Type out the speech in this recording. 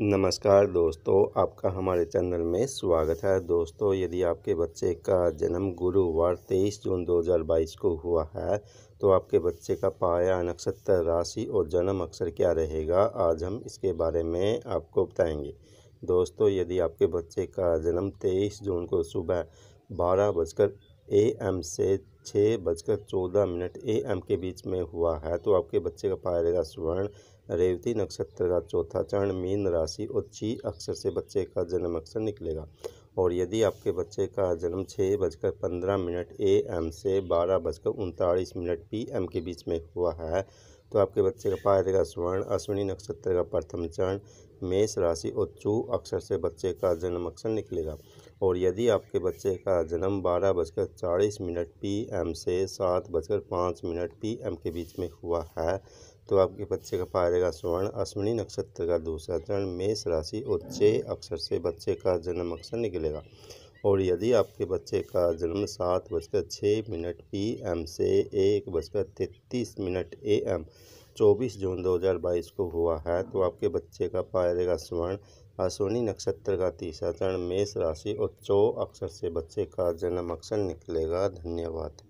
नमस्कार दोस्तों आपका हमारे चैनल में स्वागत है दोस्तों यदि आपके बच्चे का जन्म गुरुवार 23 जून 2022 को हुआ है तो आपके बच्चे का पाया नक्षत्र राशि और जन्म अक्षर क्या रहेगा आज हम इसके बारे में आपको बताएंगे दोस्तों यदि आपके बच्चे का जन्म 23 जून को सुबह बारह बजकर ए एम से छः बजकर चौदह मिनट ए एम के बीच में हुआ है तो आपके बच्चे का पाया जाएगा स्वर्ण रेवती नक्षत्र का चौथा चरण मीन राशि और ची अक्षर से बच्चे का जन्म अक्षर निकलेगा और यदि आपके बच्चे का जन्म छः बजकर पंद्रह मिनट ए एम से बारह बजकर उनतालीस मिनट पी एम के बीच में हुआ है तो आपके बच्चे का पाया जाएगा स्वर्ण अश्विनी नक्षत्र का प्रथम चरण मेष राशि और चू अक्षर से बच्चे का जन्म अक्षर निकलेगा और यदि आपके बच्चे का जन्म बारह बजकर चालीस मिनट पी एम से सात बजकर पाँच मिनट पी एम के बीच में हुआ है तो आपके बच्चे का पाया जाएगा स्वर्ण अश्विनी नक्षत्र का दूसरा चरण मेष राशि और छः अक्षर से बच्चे का जन्म अक्षर निकलेगा और यदि आपके बच्चे का जन्म सात बजकर छः मिनट पी एम से एक बजकर तैंतीस मिनट ए एम चौबीस जून 2022 को हुआ है तो आपके बच्चे का पाया जाएगा स्वर्ण अश्विनी नक्षत्र का तीसरा चरण मेष राशि और चौ अक्षर से बच्चे का जन्म अक्षर निकलेगा धन्यवाद